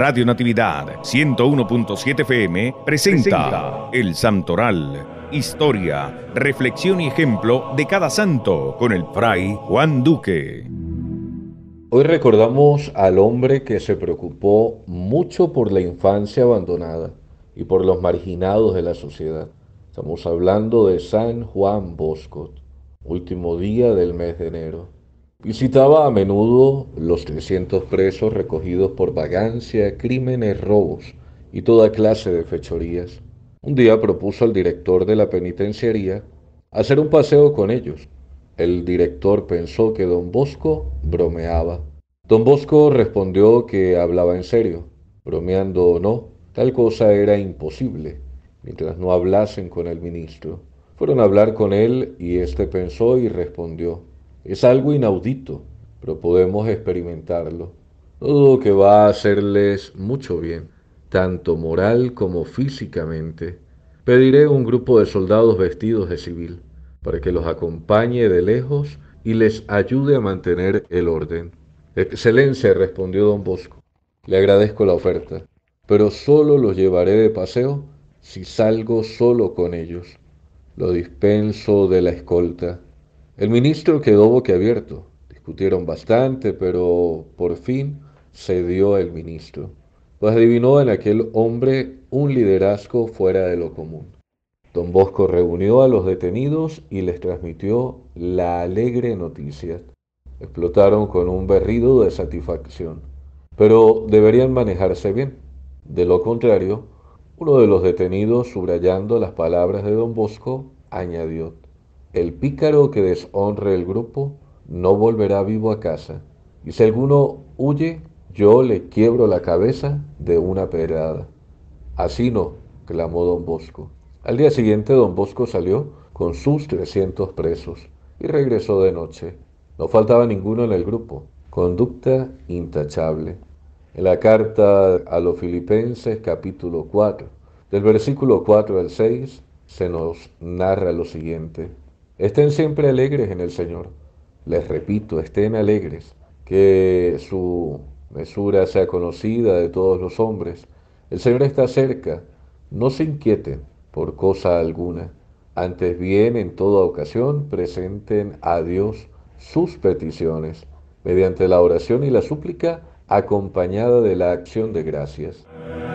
Radio Natividad 101.7 FM presenta, El Santoral, historia, reflexión y ejemplo de cada santo con el fray Juan Duque. Hoy recordamos al hombre que se preocupó mucho por la infancia abandonada y por los marginados de la sociedad. Estamos hablando de San Juan Bosco, último día del mes de enero. Visitaba a menudo los 300 presos recogidos por vagancia, crímenes, robos y toda clase de fechorías. Un día propuso al director de la penitenciaría hacer un paseo con ellos. El director pensó que don Bosco bromeaba. Don Bosco respondió que hablaba en serio. Bromeando o no, tal cosa era imposible, mientras no hablasen con el ministro. Fueron a hablar con él y éste pensó y respondió. Es algo inaudito, pero podemos experimentarlo. todo que va a hacerles mucho bien, tanto moral como físicamente. Pediré un grupo de soldados vestidos de civil para que los acompañe de lejos y les ayude a mantener el orden. Excelencia, respondió don Bosco, le agradezco la oferta, pero solo los llevaré de paseo si salgo solo con ellos. Lo dispenso de la escolta. El ministro quedó boquiabierto. Discutieron bastante, pero por fin cedió el ministro, pues adivinó en aquel hombre un liderazgo fuera de lo común. Don Bosco reunió a los detenidos y les transmitió la alegre noticia. Explotaron con un berrido de satisfacción, pero deberían manejarse bien. De lo contrario, uno de los detenidos, subrayando las palabras de don Bosco, añadió, el pícaro que deshonre el grupo no volverá vivo a casa, y si alguno huye, yo le quiebro la cabeza de una pedrada. Así no, clamó don Bosco. Al día siguiente don Bosco salió con sus trescientos presos y regresó de noche. No faltaba ninguno en el grupo. Conducta intachable. En la carta a los filipenses capítulo 4, del versículo 4 al 6, se nos narra lo siguiente. Estén siempre alegres en el Señor. Les repito, estén alegres, que su mesura sea conocida de todos los hombres. El Señor está cerca. No se inquieten por cosa alguna. Antes bien, en toda ocasión, presenten a Dios sus peticiones, mediante la oración y la súplica, acompañada de la acción de gracias.